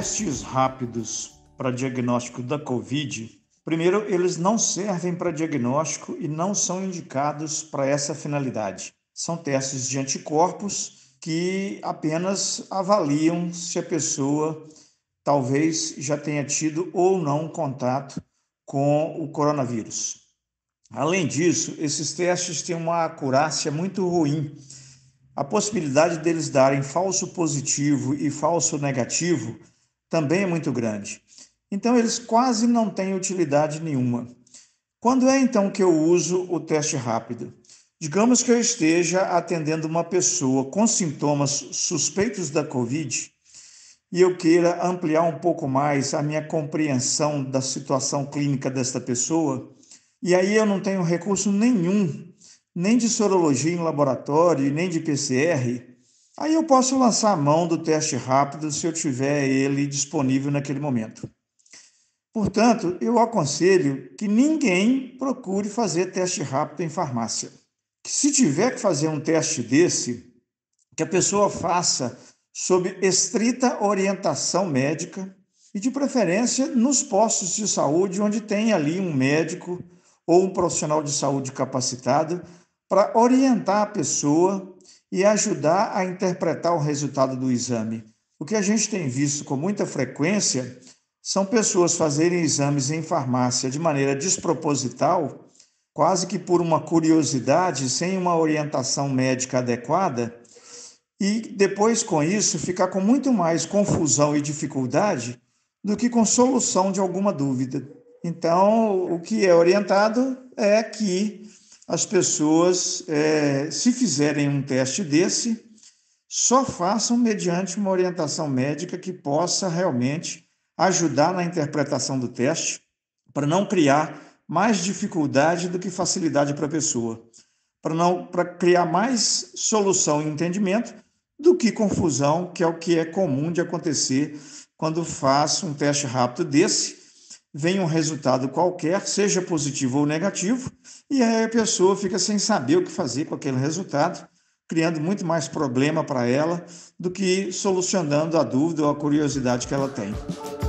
testes rápidos para diagnóstico da Covid, primeiro, eles não servem para diagnóstico e não são indicados para essa finalidade. São testes de anticorpos que apenas avaliam se a pessoa talvez já tenha tido ou não contato com o coronavírus. Além disso, esses testes têm uma acurácia muito ruim. A possibilidade deles darem falso positivo e falso negativo também é muito grande. Então, eles quase não têm utilidade nenhuma. Quando é então que eu uso o teste rápido? Digamos que eu esteja atendendo uma pessoa com sintomas suspeitos da Covid e eu queira ampliar um pouco mais a minha compreensão da situação clínica desta pessoa, e aí eu não tenho recurso nenhum, nem de sorologia em laboratório, nem de PCR, Aí eu posso lançar a mão do teste rápido se eu tiver ele disponível naquele momento. Portanto, eu aconselho que ninguém procure fazer teste rápido em farmácia. Que se tiver que fazer um teste desse, que a pessoa faça sob estrita orientação médica e de preferência nos postos de saúde onde tem ali um médico ou um profissional de saúde capacitado para orientar a pessoa e ajudar a interpretar o resultado do exame. O que a gente tem visto com muita frequência são pessoas fazerem exames em farmácia de maneira desproposital, quase que por uma curiosidade, sem uma orientação médica adequada, e depois com isso ficar com muito mais confusão e dificuldade do que com solução de alguma dúvida. Então, o que é orientado é que as pessoas, é, se fizerem um teste desse, só façam mediante uma orientação médica que possa realmente ajudar na interpretação do teste, para não criar mais dificuldade do que facilidade para a pessoa, para não para criar mais solução e entendimento do que confusão, que é o que é comum de acontecer quando faço um teste rápido desse vem um resultado qualquer, seja positivo ou negativo, e aí a pessoa fica sem saber o que fazer com aquele resultado, criando muito mais problema para ela do que solucionando a dúvida ou a curiosidade que ela tem.